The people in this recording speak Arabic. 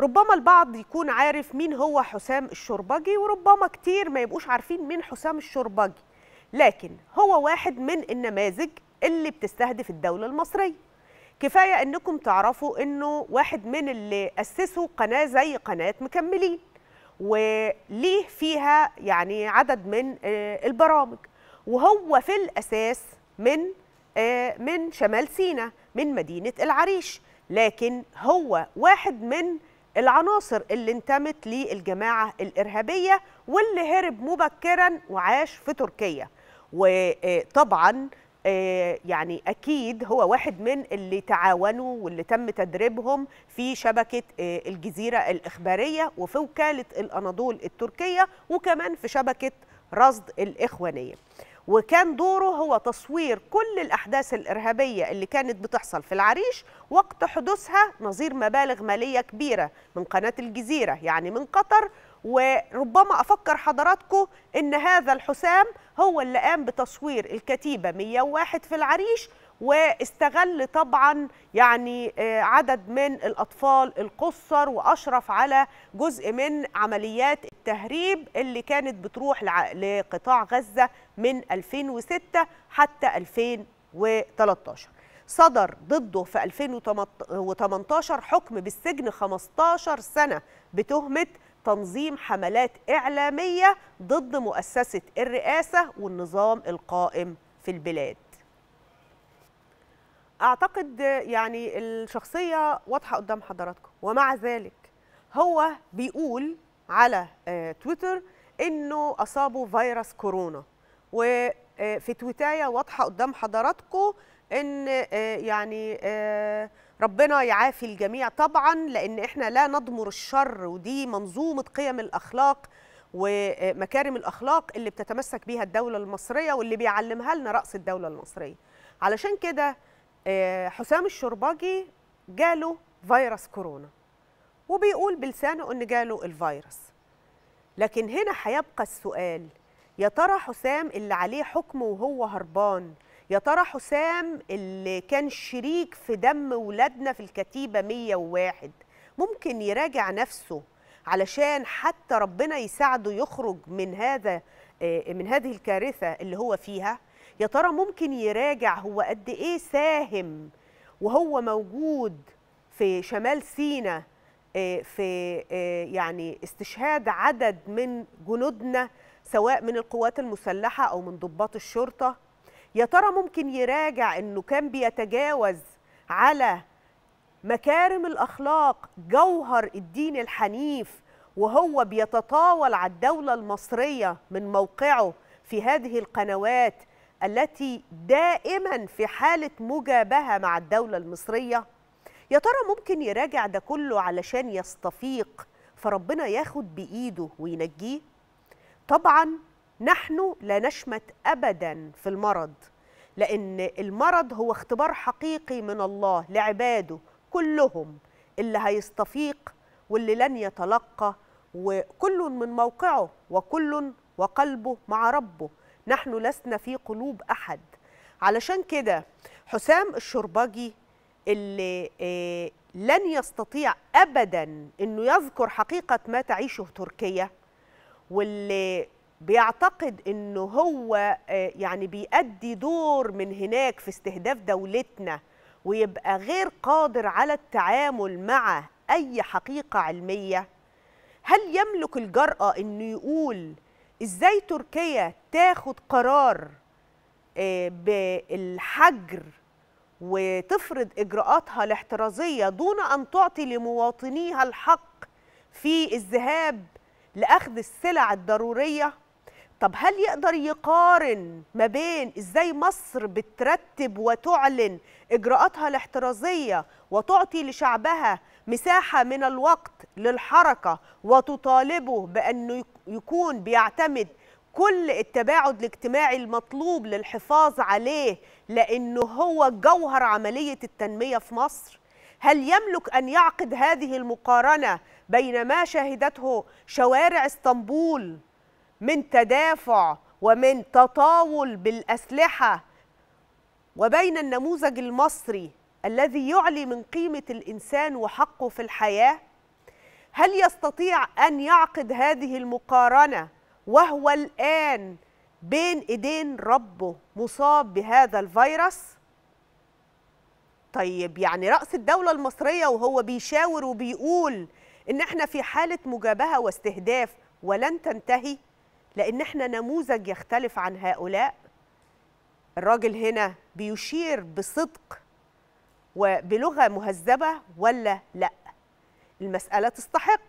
ربما البعض يكون عارف مين هو حسام الشربجي وربما كتير ما يبقوش عارفين مين حسام الشربجي لكن هو واحد من النماذج اللي بتستهدف الدولة المصرية كفاية انكم تعرفوا انه واحد من اللي اسسوا قناة زي قناة مكملين وليه فيها يعني عدد من آه، البرامج وهو في الأساس من آه، من شمال سينا من مدينة العريش لكن هو واحد من العناصر اللي انتمت للجماعة الإرهابية واللي هرب مبكرا وعاش في تركيا وطبعا آه، يعني أكيد هو واحد من اللي تعاونوا واللي تم تدريبهم في شبكة آه، الجزيرة الإخبارية وفي وكالة الأناضول التركية وكمان في شبكة رصد الإخوانية وكان دوره هو تصوير كل الأحداث الإرهابية اللي كانت بتحصل في العريش وقت حدوثها نظير مبالغ مالية كبيرة من قناة الجزيرة يعني من قطر وربما أفكر حضراتكم أن هذا الحسام هو اللي قام بتصوير الكتيبة 101 في العريش واستغل طبعا يعني آه، عدد من الأطفال القصر وأشرف على جزء من عمليات التهريب اللي كانت بتروح لقطاع غزة من 2006 حتى 2013 صدر ضده في 2018 حكم بالسجن 15 سنة بتهمة تنظيم حملات إعلامية ضد مؤسسة الرئاسة والنظام القائم في البلاد اعتقد يعني الشخصيه واضحه قدام حضراتكم ومع ذلك هو بيقول على آه، تويتر انه اصابه فيروس كورونا وفي آه، تويتايه واضحه قدام حضراتكم ان آه، يعني ربنا يعافي الجميع طبعا لان احنا لا نضمر الشر ودي منظومه قيم الاخلاق ومكارم الاخلاق اللي بتتمسك بيها الدوله المصريه واللي بيعلمها لنا راس الدوله المصريه علشان كده آه، حسام الشرباجي جاله فيروس كورونا وبيقول بلسانه ان جاله الفيروس لكن هنا هيبقى السؤال يا ترى حسام اللي عليه حكم وهو هربان يا ترى حسام اللي كان شريك في دم ولادنا في الكتيبة 101 ممكن يراجع نفسه علشان حتى ربنا يساعده يخرج من هذا آه، من هذه الكارثة اللي هو فيها يا ترى ممكن يراجع هو قد ايه ساهم وهو موجود في شمال سينا آه، في آه، يعني استشهاد عدد من جنودنا سواء من القوات المسلحه او من ضباط الشرطه يا ترى ممكن يراجع انه كان بيتجاوز على مكارم الاخلاق جوهر الدين الحنيف وهو بيتطاول على الدوله المصريه من موقعه في هذه القنوات التي دائما في حالة مجابهة مع الدولة المصرية يا ترى ممكن يراجع ده كله علشان يستفيق فربنا ياخد بإيده وينجيه طبعا نحن لا نشمت أبدا في المرض لأن المرض هو اختبار حقيقي من الله لعباده كلهم اللي هيستفيق واللي لن يتلقى وكل من موقعه وكل وقلبه مع ربه نحن لسنا في قلوب أحد علشان كده حسام الشربجي اللي آه، لن يستطيع أبدا أنه يذكر حقيقة ما تعيشه تركيا واللي بيعتقد أنه هو آه، يعني بيأدي دور من هناك في استهداف دولتنا ويبقى غير قادر على التعامل مع أي حقيقة علمية هل يملك الجرأة أنه يقول ازاي تركيا تاخد قرار آه، بالحجر وتفرض اجراءاتها الاحترازيه دون ان تعطي لمواطنيها الحق في الذهاب لاخذ السلع الضروريه طب هل يقدر يقارن ما بين ازاي مصر بترتب وتعلن اجراءاتها الاحترازيه وتعطي لشعبها مساحة من الوقت للحركة وتطالبه بأنه يكون بيعتمد كل التباعد الاجتماعي المطلوب للحفاظ عليه لأنه هو جوهر عملية التنمية في مصر؟ هل يملك أن يعقد هذه المقارنة بين ما شهدته شوارع اسطنبول من تدافع ومن تطاول بالأسلحة وبين النموذج المصري الذي يعلي من قيمة الإنسان وحقه في الحياة هل يستطيع أن يعقد هذه المقارنة وهو الآن بين إيدين ربه مصاب بهذا الفيروس؟ طيب يعني رأس الدولة المصرية وهو بيشاور وبيقول إن إحنا في حالة مجابهة واستهداف ولن تنتهي لأن إحنا نموذج يختلف عن هؤلاء الراجل هنا بيشير بصدق وبلغه مهذبه ولا لا المساله تستحق